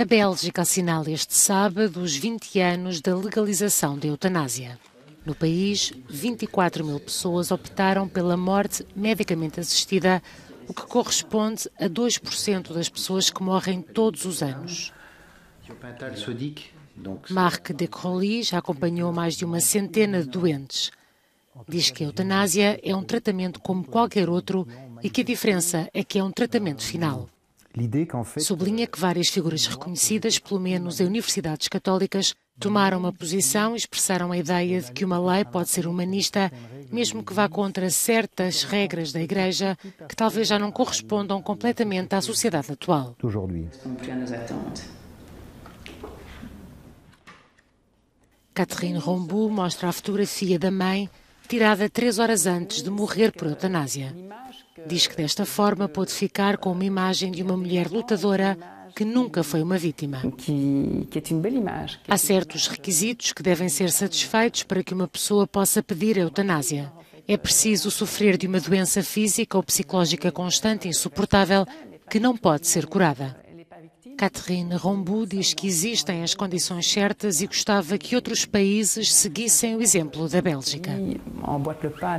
A Bélgica assinala este sábado os 20 anos da legalização da eutanásia. No país, 24 mil pessoas optaram pela morte medicamente assistida, o que corresponde a 2% das pessoas que morrem todos os anos. Marc de Crowley já acompanhou mais de uma centena de doentes. Diz que a eutanásia é um tratamento como qualquer outro e que a diferença é que é um tratamento final. Sublinha que várias figuras reconhecidas, pelo menos em universidades católicas, tomaram uma posição e expressaram a ideia de que uma lei pode ser humanista, mesmo que vá contra certas regras da Igreja que talvez já não correspondam completamente à sociedade atual. Catherine Rombu mostra a fotografia da mãe tirada três horas antes de morrer por eutanásia. Diz que desta forma pôde ficar com uma imagem de uma mulher lutadora que nunca foi uma vítima. É é Há certos requisitos que devem ser satisfeitos para que uma pessoa possa pedir a eutanásia. É preciso sofrer de uma doença física ou psicológica constante e insuportável que não pode ser curada. Catherine Rombu diz que existem as condições certas e gostava que outros países seguissem o exemplo da Bélgica.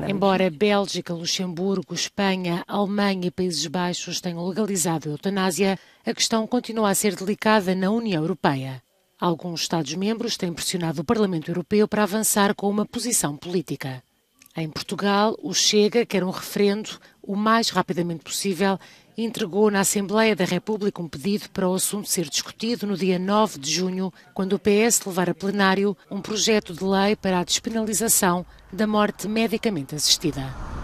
Embora Bélgica, Luxemburgo, Espanha, Alemanha e Países Baixos tenham legalizado a eutanásia, a questão continua a ser delicada na União Europeia. Alguns Estados-membros têm pressionado o Parlamento Europeu para avançar com uma posição política. Em Portugal, o Chega quer um referendo o mais rapidamente possível e entregou na Assembleia da República um pedido para o assunto ser discutido no dia 9 de junho, quando o PS levar a plenário um projeto de lei para a despenalização da morte medicamente assistida.